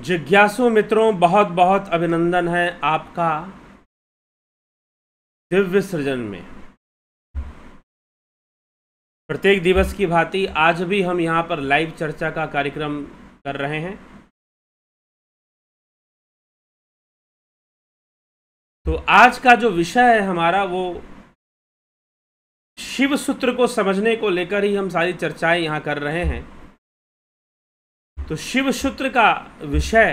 जिज्ञासु मित्रों बहुत बहुत अभिनंदन है आपका दिव्य सृजन में प्रत्येक दिवस की भांति आज भी हम यहां पर लाइव चर्चा का कार्यक्रम कर रहे हैं तो आज का जो विषय है हमारा वो शिव सूत्र को समझने को लेकर ही हम सारी चर्चाएं यहाँ कर रहे हैं तो शिव सूत्र का विषय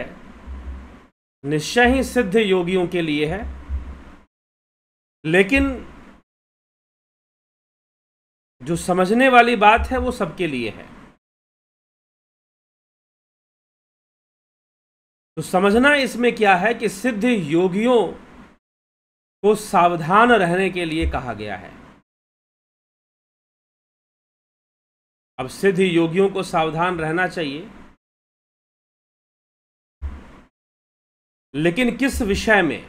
निश्चय ही सिद्ध योगियों के लिए है लेकिन जो समझने वाली बात है वो सबके लिए है तो समझना इसमें क्या है कि सिद्ध योगियों को सावधान रहने के लिए कहा गया है अब सिद्ध योगियों को सावधान रहना चाहिए लेकिन किस विषय में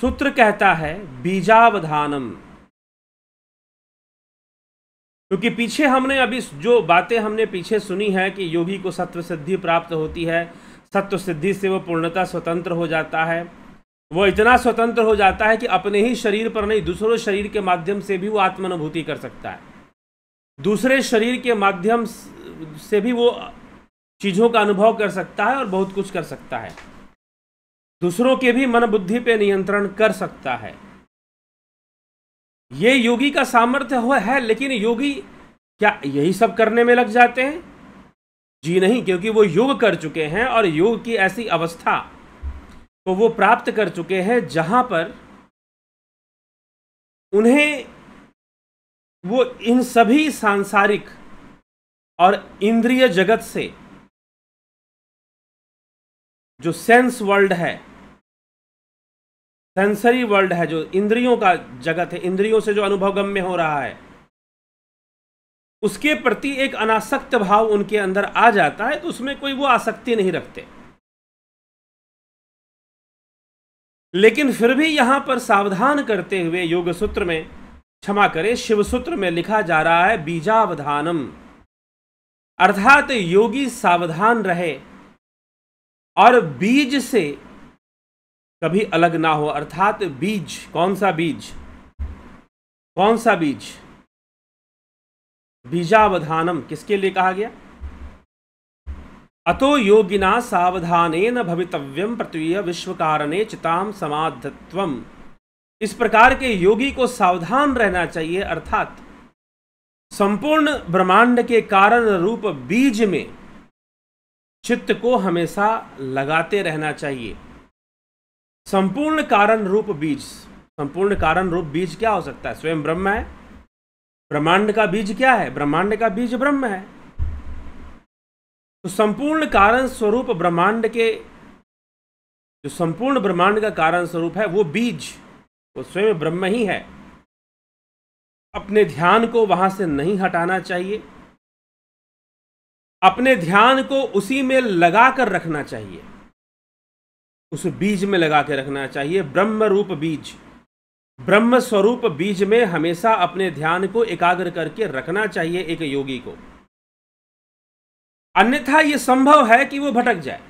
सूत्र कहता है बीजावधानम क्योंकि पीछे हमने अभी जो बातें हमने पीछे सुनी है कि योगी को सत्व सिद्धि प्राप्त होती है सत्व सिद्धि से वह पूर्णता स्वतंत्र हो जाता है वो इतना स्वतंत्र हो जाता है कि अपने ही शरीर पर नहीं दूसरों शरीर के माध्यम से भी वो आत्मानुभूति कर सकता है दूसरे शरीर के माध्यम से भी वो चीज़ों का अनुभव कर सकता है और बहुत कुछ कर सकता है दूसरों के भी मन बुद्धि पे नियंत्रण कर सकता है ये योगी का सामर्थ्य हुआ है लेकिन योगी क्या यही सब करने में लग जाते हैं जी नहीं क्योंकि वो योग कर चुके हैं और योग की ऐसी अवस्था को वो प्राप्त कर चुके हैं जहाँ पर उन्हें वो इन सभी सांसारिक और इंद्रिय जगत से जो सेंस वर्ल्ड है सेंसरी वर्ल्ड है जो इंद्रियों का जगत है इंद्रियों से जो अनुभव गम्य हो रहा है उसके प्रति एक अनासक्त भाव उनके अंदर आ जाता है तो उसमें कोई वो आसक्ति नहीं रखते लेकिन फिर भी यहां पर सावधान करते हुए योग सूत्र में क्षमा करें शिवसूत्र में लिखा जा रहा है बीजावधानम अर्थात योगी सावधान रहे और बीज से कभी अलग ना हो अर्थात बीज कौन सा बीज कौन सा बीज बीजावधानम किसके लिए कहा गया अतो योगिना सावधान भवितव्यम प्रतीय विश्व कारणे चिताम समाधत्वम इस प्रकार के योगी को सावधान रहना चाहिए अर्थात संपूर्ण ब्रह्मांड के कारण रूप बीज में चित्त को हमेशा लगाते रहना चाहिए संपूर्ण कारण रूप बीज संपूर्ण कारण रूप बीज क्या हो सकता है स्वयं ब्रह्म है ब्रह्मांड का बीज क्या है ब्रह्मांड का बीज ब्रह्म है तो संपूर्ण कारण स्वरूप ब्रह्मांड के जो संपूर्ण ब्रह्मांड का कारण स्वरूप है वो बीज वो स्वयं ब्रह्म ही है अपने ध्यान को वहां से नहीं हटाना चाहिए अपने ध्यान को उसी में लगा कर रखना चाहिए उस बीज में लगा के रखना चाहिए ब्रह्म रूप बीज ब्रह्म स्वरूप बीज में हमेशा अपने ध्यान को एकाग्र करके रखना चाहिए एक योगी को अन्यथा यह संभव है कि वो भटक जाए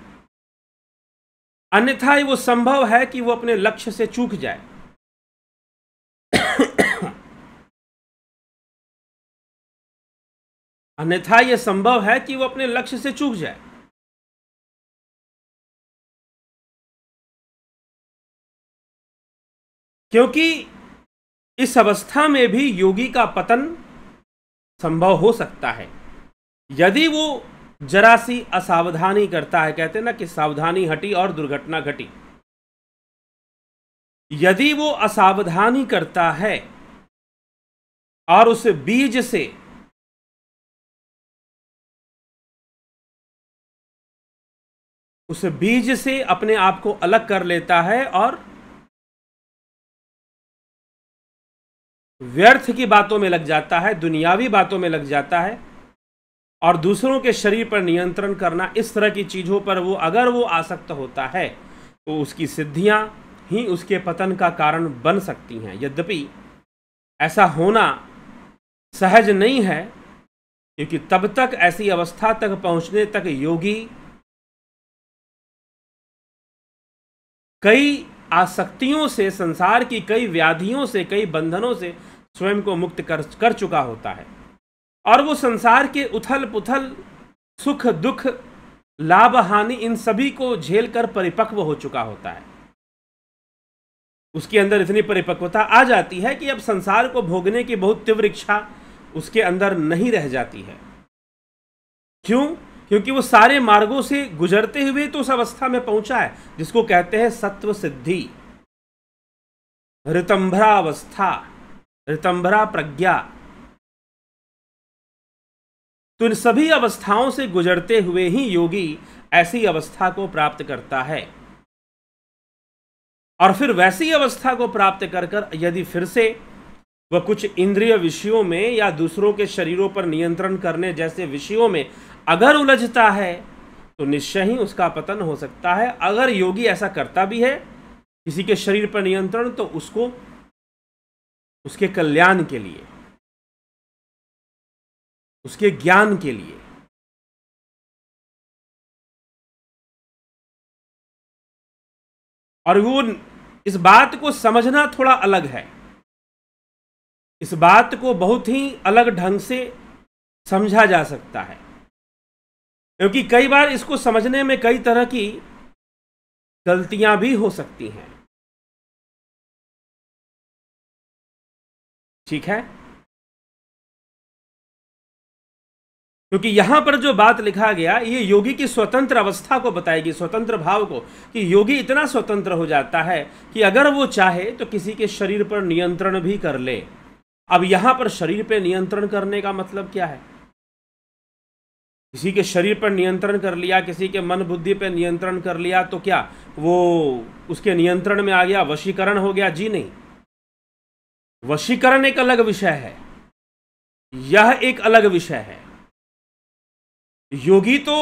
अन्यथा वो संभव है कि वो अपने लक्ष्य से चूक जाए अन्यथा यह संभव है कि वो अपने लक्ष्य से चूक जाए क्योंकि इस अवस्था में भी योगी का पतन संभव हो सकता है यदि वो जरा सी असावधानी करता है कहते ना कि सावधानी हटी और दुर्घटना घटी यदि वो असावधानी करता है और उस बीज से उस बीज से अपने आप को अलग कर लेता है और व्यर्थ की बातों में लग जाता है दुनियावी बातों में लग जाता है और दूसरों के शरीर पर नियंत्रण करना इस तरह की चीज़ों पर वो अगर वो आसक्त होता है तो उसकी सिद्धियां ही उसके पतन का कारण बन सकती हैं यद्यपि ऐसा होना सहज नहीं है क्योंकि तब तक ऐसी अवस्था तक पहुंचने तक योगी कई आसक्तियों से संसार की कई व्याधियों से कई बंधनों से स्वयं को मुक्त कर कर चुका होता है और वो संसार के उथल पुथल सुख दुख लाभ हानि इन सभी को झेल कर परिपक्व हो चुका होता है उसके अंदर इतनी परिपक्वता आ जाती है कि अब संसार को भोगने की बहुत तीव्र इच्छा उसके अंदर नहीं रह जाती है क्यों क्योंकि वो सारे मार्गों से गुजरते हुए तो उस अवस्था में पहुंचा है जिसको कहते हैं सत्व सिद्धि ऋतंभरा अवस्था ऋतंभरा प्रज्ञा तो इन सभी अवस्थाओं से गुजरते हुए ही योगी ऐसी अवस्था को प्राप्त करता है और फिर वैसी अवस्था को प्राप्त कर कर यदि फिर से वह कुछ इंद्रिय विषयों में या दूसरों के शरीरों पर नियंत्रण करने जैसे विषयों में अगर उलझता है तो निश्चय ही उसका पतन हो सकता है अगर योगी ऐसा करता भी है किसी के शरीर पर नियंत्रण तो उसको उसके कल्याण के लिए उसके ज्ञान के लिए और वो इस बात को समझना थोड़ा अलग है इस बात को बहुत ही अलग ढंग से समझा जा सकता है क्योंकि कई बार इसको समझने में कई तरह की गलतियां भी हो सकती हैं ठीक है क्योंकि यहां पर जो बात लिखा गया ये योगी की स्वतंत्र अवस्था को बताएगी स्वतंत्र भाव को कि योगी इतना स्वतंत्र हो जाता है कि अगर वो चाहे तो किसी के शरीर पर नियंत्रण भी कर ले अब यहां पर शरीर पर नियंत्रण करने का मतलब क्या है किसी के शरीर पर नियंत्रण कर लिया किसी के मन बुद्धि पर नियंत्रण कर लिया तो क्या वो उसके नियंत्रण में आ गया वशीकरण हो गया जी नहीं वशीकरण एक अलग विषय है यह एक अलग विषय है योगी तो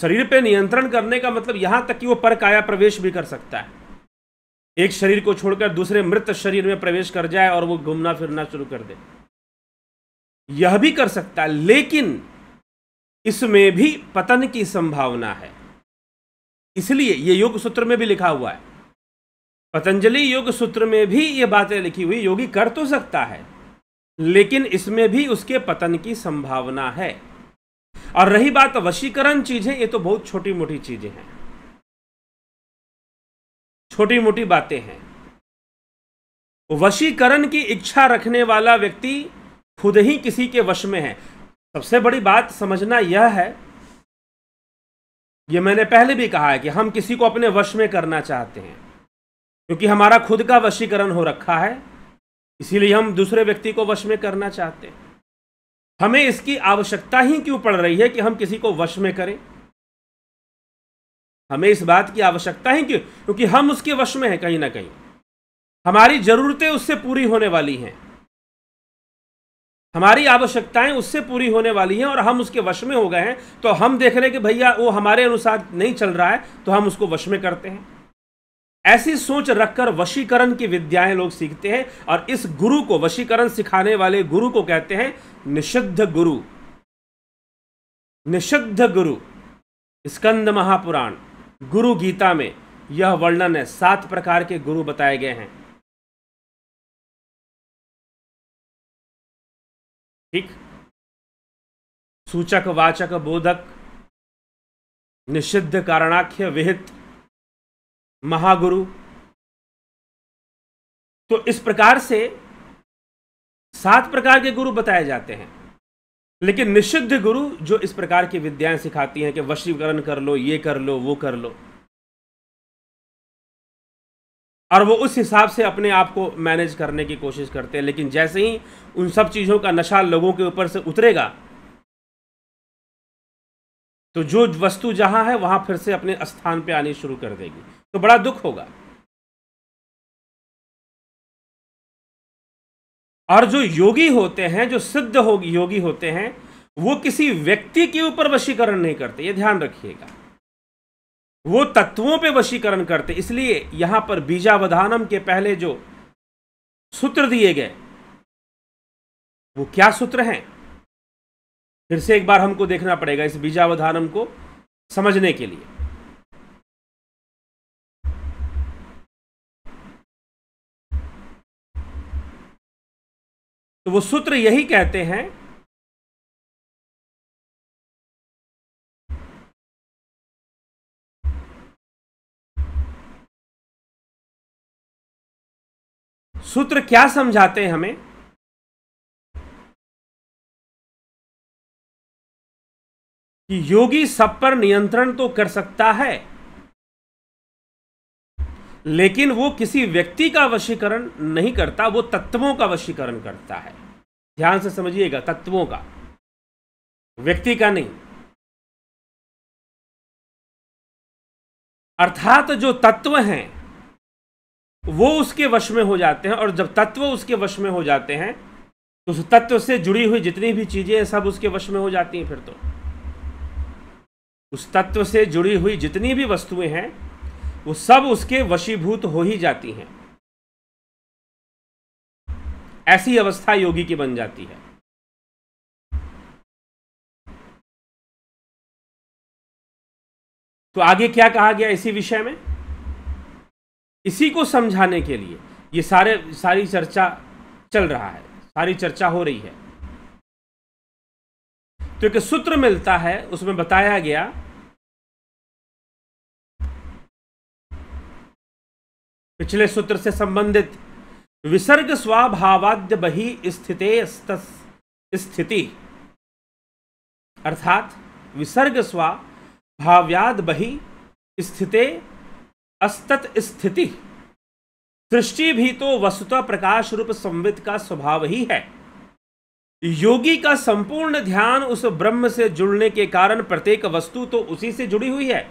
शरीर पे नियंत्रण करने का मतलब यहां तक कि वो पर काया प्रवेश भी कर सकता है एक शरीर को छोड़कर दूसरे मृत शरीर में प्रवेश कर जाए और वो घूमना फिरना शुरू कर दे यह भी कर सकता है लेकिन इसमें भी पतन की संभावना है इसलिए ये योग सूत्र में भी लिखा हुआ है पतंजलि योग सूत्र में भी ये बातें लिखी हुई योगी कर तो सकता है लेकिन इसमें भी उसके पतन की संभावना है और रही बात वशीकरण चीज़ें ये तो बहुत छोटी मोटी चीज़ें हैं छोटी मोटी बातें हैं वशीकरण की इच्छा रखने वाला व्यक्ति खुद ही किसी के वश में है सबसे बड़ी बात समझना यह है यह मैंने पहले भी कहा है कि हम किसी को अपने वश में करना चाहते हैं क्योंकि हमारा खुद का वशीकरण हो रखा है इसीलिए हम दूसरे व्यक्ति को वश में करना चाहते हैं हमें इसकी आवश्यकता ही क्यों पड़ रही है कि हम किसी को वश में करें हमें इस बात की आवश्यकता ही क्यों क्योंकि हम उसके वश में हैं कहीं ना कहीं हमारी ज़रूरतें उससे पूरी होने वाली हैं हमारी आवश्यकताएं उससे पूरी होने वाली हैं और हम उसके वश में हो गए हैं तो हम देख रहे हैं कि भैया वो हमारे अनुसार नहीं चल रहा है तो हम उसको वश में करते हैं ऐसी सोच रखकर वशीकरण की विद्याएं लोग सीखते हैं और इस गुरु को वशीकरण सिखाने वाले गुरु को कहते हैं निषिद्ध गुरु निषिद्ध गुरु स्कंद महापुराण गुरु गीता में यह वर्णन है सात प्रकार के गुरु बताए गए हैं ठीक सूचक वाचक बोधक निषिद्ध कारणाख्य विहित महागुरु तो इस प्रकार से सात प्रकार के गुरु बताए जाते हैं लेकिन निषिद्ध गुरु जो इस प्रकार की विद्याएं सिखाती हैं कि वशीकरण कर लो ये कर लो वो कर लो और वो उस हिसाब से अपने आप को मैनेज करने की कोशिश करते हैं लेकिन जैसे ही उन सब चीज़ों का नशा लोगों के ऊपर से उतरेगा तो जो वस्तु जहां है वहां फिर से अपने स्थान पे आनी शुरू कर देगी तो बड़ा दुख होगा और जो योगी होते हैं जो सिद्ध हो, योगी होते हैं वो किसी व्यक्ति के ऊपर वशीकरण नहीं करते ये ध्यान रखिएगा वो तत्वों पे वशीकरण करते इसलिए यहां पर बीजावधानम के पहले जो सूत्र दिए गए वो क्या सूत्र हैं फिर से एक बार हमको देखना पड़ेगा इस बीजावधानम को समझने के लिए तो वो सूत्र यही कहते हैं सूत्र क्या समझाते हैं हमें कि योगी सब पर नियंत्रण तो कर सकता है लेकिन वो किसी व्यक्ति का वशीकरण नहीं करता वो तत्वों का वशीकरण करता है ध्यान से समझिएगा तत्वों का व्यक्ति का नहीं अर्थात जो तत्व हैं वो उसके वश में हो जाते हैं और जब तत्व उसके वश में हो जाते हैं तो उस तत्व से जुड़ी हुई जितनी भी चीज़ें सब उसके वश में हो जाती हैं फिर तो उस तत्व से जुड़ी हुई जितनी भी वस्तुएं हैं वो सब उसके वशीभूत हो ही जाती हैं ऐसी अवस्था योगी की बन जाती है तो आगे क्या कहा गया इसी विषय में इसी को समझाने के लिए ये सारे सारी चर्चा चल रहा है सारी चर्चा हो रही है तो एक सूत्र मिलता है उसमें बताया गया पिछले सूत्र से संबंधित विसर्ग स्वाभावाद्य बही स्थिते स्थिति अर्थात विसर्ग स्वा भाव्याद बही स्थिते अस्तत स्थिति सृष्टि भी तो वस्तुतः प्रकाश रूप संवित का स्वभाव ही है योगी का संपूर्ण ध्यान उस ब्रह्म से जुड़ने के कारण प्रत्येक वस्तु तो उसी से जुड़ी हुई है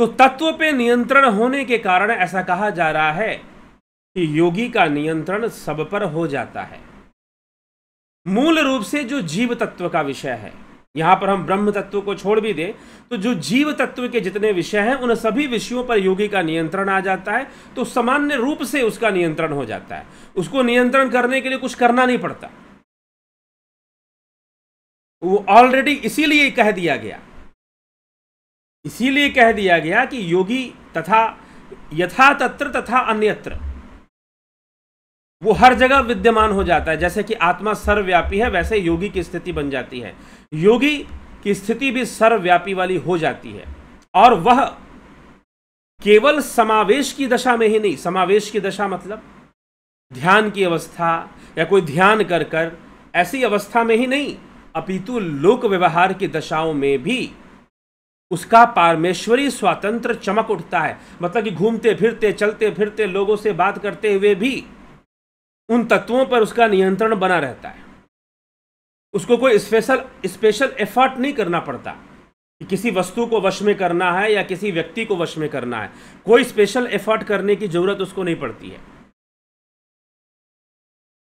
तो तत्व पे नियंत्रण होने के कारण ऐसा कहा जा रहा है कि योगी का नियंत्रण सब पर हो जाता है मूल रूप से जो जीव तत्व का विषय है यहां पर हम ब्रह्म तत्व को छोड़ भी दें तो जो जीव तत्व के जितने विषय हैं उन सभी विषयों पर योगी का नियंत्रण आ जाता है तो सामान्य रूप से उसका नियंत्रण हो जाता है उसको नियंत्रण करने के लिए कुछ करना नहीं पड़ता वो ऑलरेडी इसीलिए कह दिया गया इसीलिए कह दिया गया कि योगी तथा यथा तत्र तथा अन्यत्र वो हर जगह विद्यमान हो जाता है जैसे कि आत्मा सर्वव्यापी है वैसे योगी की स्थिति बन जाती है योगी की स्थिति भी सर्वव्यापी वाली हो जाती है और वह केवल समावेश की दशा में ही नहीं समावेश की दशा मतलब ध्यान की अवस्था या कोई ध्यान कर कर ऐसी अवस्था में ही नहीं अपितु लोक व्यवहार की दशाओं में भी उसका पारमेश्वरी स्वातंत्र चमक उठता है मतलब कि घूमते फिरते चलते फिरते लोगों से बात करते हुए भी उन तत्वों पर उसका नियंत्रण बना रहता है उसको कोई स्पेशल स्पेशल एफर्ट नहीं करना पड़ता कि किसी वस्तु को वश में करना है या किसी व्यक्ति को वश में करना है कोई स्पेशल एफर्ट करने की जरूरत उसको नहीं पड़ती है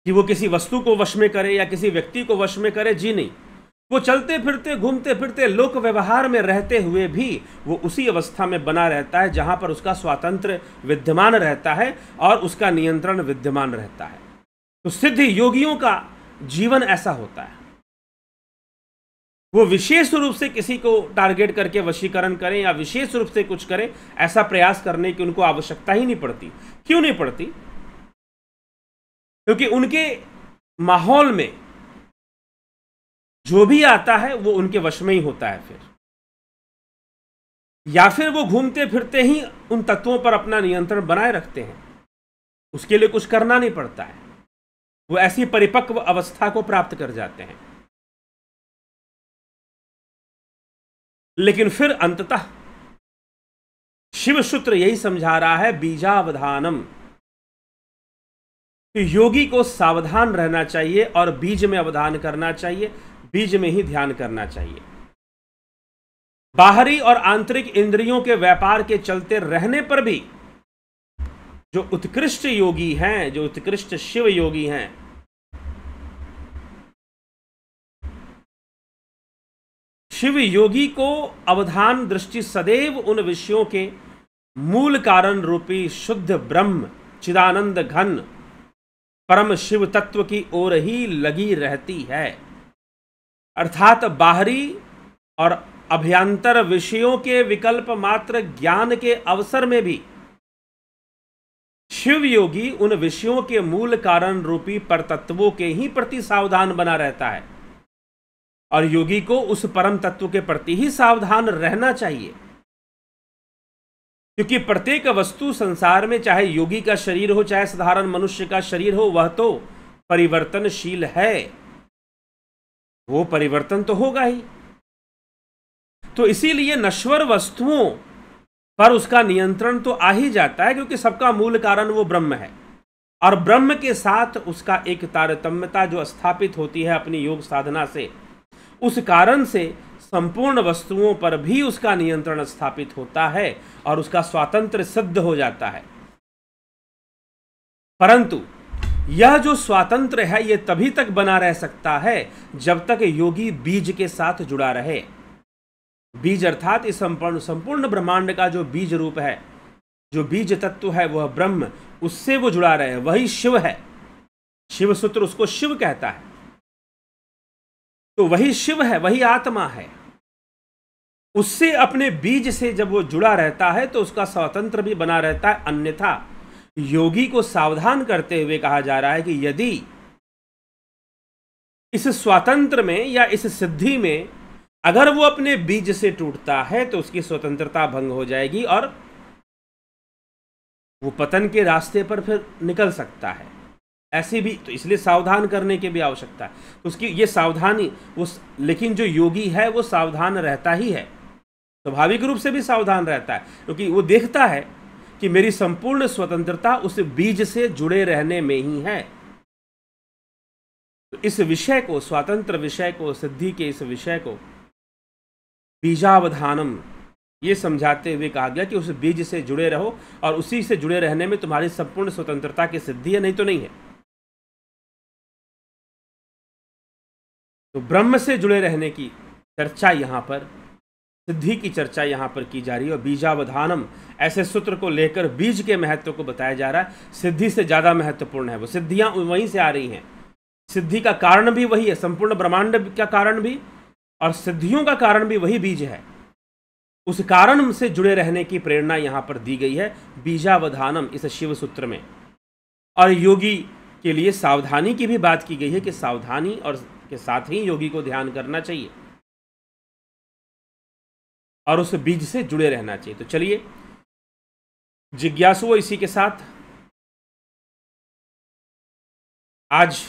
कि वो किसी वस्तु को वश में करे या किसी व्यक्ति को वश में करे जी नहीं वो चलते फिरते घूमते फिरते लोक व्यवहार में रहते हुए भी वो उसी अवस्था में बना रहता है जहाँ पर उसका स्वातंत्र विद्यमान रहता है और उसका नियंत्रण विद्यमान रहता है तो सिद्ध योगियों का जीवन ऐसा होता है वो विशेष रूप से किसी को टारगेट करके वशीकरण करें या विशेष रूप से कुछ करें ऐसा प्रयास करने की उनको आवश्यकता ही नहीं पड़ती क्यों नहीं पड़ती क्योंकि उनके माहौल में जो भी आता है वो उनके वश में ही होता है फिर या फिर वो घूमते फिरते ही उन तत्वों पर अपना नियंत्रण बनाए रखते हैं उसके लिए कुछ करना नहीं पड़ता है वो ऐसी परिपक्व अवस्था को प्राप्त कर जाते हैं लेकिन फिर अंततः शिव सूत्र यही समझा रहा है बीजावधानम कि योगी को सावधान रहना चाहिए और बीज में अवधान करना चाहिए बीज में ही ध्यान करना चाहिए बाहरी और आंतरिक इंद्रियों के व्यापार के चलते रहने पर भी जो उत्कृष्ट योगी हैं जो उत्कृष्ट शिव योगी हैं शिव योगी को अवधान दृष्टि सदैव उन विषयों के मूल कारण रूपी शुद्ध ब्रह्म चिदानंद घन परम शिव तत्व की ओर ही लगी रहती है अर्थात बाहरी और अभ्यंतर विषयों के विकल्प मात्र ज्ञान के अवसर में भी शिव योगी उन विषयों के मूल कारण रूपी परतत्वों के ही प्रति सावधान बना रहता है और योगी को उस परम तत्व के प्रति ही सावधान रहना चाहिए क्योंकि प्रत्येक वस्तु संसार में चाहे योगी का शरीर हो चाहे साधारण मनुष्य का शरीर हो वह तो परिवर्तनशील है वो परिवर्तन तो होगा ही तो इसीलिए नश्वर वस्तुओं पर उसका नियंत्रण तो आ ही जाता है क्योंकि सबका मूल कारण वो ब्रह्म है और ब्रह्म के साथ उसका एक तारतम्यता जो स्थापित होती है अपनी योग साधना से उस कारण से संपूर्ण वस्तुओं पर भी उसका नियंत्रण स्थापित होता है और उसका स्वातंत्र सिद्ध हो जाता है परंतु यह जो स्वातंत्र है ये तभी तक बना रह सकता है जब तक योगी बीज के साथ जुड़ा रहे बीज अर्थात इस संपूर्ण संपूर्ण ब्रह्मांड का जो बीज रूप है जो बीज तत्व है वह ब्रह्म उससे वो जुड़ा रहे वही शिव है शिव सूत्र उसको शिव कहता है तो वही शिव है वही आत्मा है उससे अपने बीज से जब वो जुड़ा रहता है तो उसका स्वतंत्र भी बना रहता है अन्यथा योगी को सावधान करते हुए कहा जा रहा है कि यदि इस स्वातंत्र में या इस सिद्धि में अगर वो अपने बीज से टूटता है तो उसकी स्वतंत्रता भंग हो जाएगी और वो पतन के रास्ते पर फिर निकल सकता है ऐसे भी तो इसलिए सावधान करने की भी आवश्यकता है तो उसकी ये सावधानी वो लेकिन जो योगी है वो सावधान रहता ही है स्वाभाविक रूप से भी सावधान रहता है क्योंकि वो देखता है कि मेरी संपूर्ण स्वतंत्रता उस बीज से जुड़े रहने में ही है तो इस विषय को स्वतंत्र विषय को सिद्धि के इस विषय को बीजावधानम ये समझाते हुए कहा गया कि उस बीज से जुड़े रहो और उसी से जुड़े रहने में तुम्हारी संपूर्ण स्वतंत्रता की सिद्धि है नहीं तो नहीं है तो ब्रह्म से जुड़े रहने की चर्चा यहां पर सिद्धि की चर्चा यहां पर की जा रही है और बीजावधानम ऐसे सूत्र को लेकर बीज के महत्व को बताया जा रहा है सिद्धि से ज़्यादा महत्वपूर्ण है वो सिद्धियाँ वहीं से आ रही हैं सिद्धि का कारण भी वही है संपूर्ण ब्रह्मांड का कारण भी और सिद्धियों का कारण भी वही बीज है उस कारण से जुड़े रहने की प्रेरणा यहाँ पर दी गई है बीजावधानम इस शिव सूत्र में और योगी के लिए सावधानी की भी बात की गई है कि सावधानी और के साथ ही योगी को ध्यान करना चाहिए और उस बीज से जुड़े रहना चाहिए तो चलिए जिज्ञासु इसी के साथ आज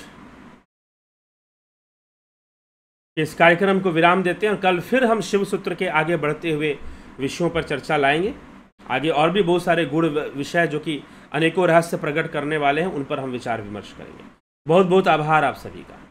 इस कार्यक्रम को विराम देते हैं और कल फिर हम शिव सूत्र के आगे बढ़ते हुए विषयों पर चर्चा लाएंगे आगे और भी बहुत सारे गुण विषय जो कि अनेकों रहस्य प्रकट करने वाले हैं उन पर हम विचार विमर्श करेंगे बहुत बहुत आभार आप सभी का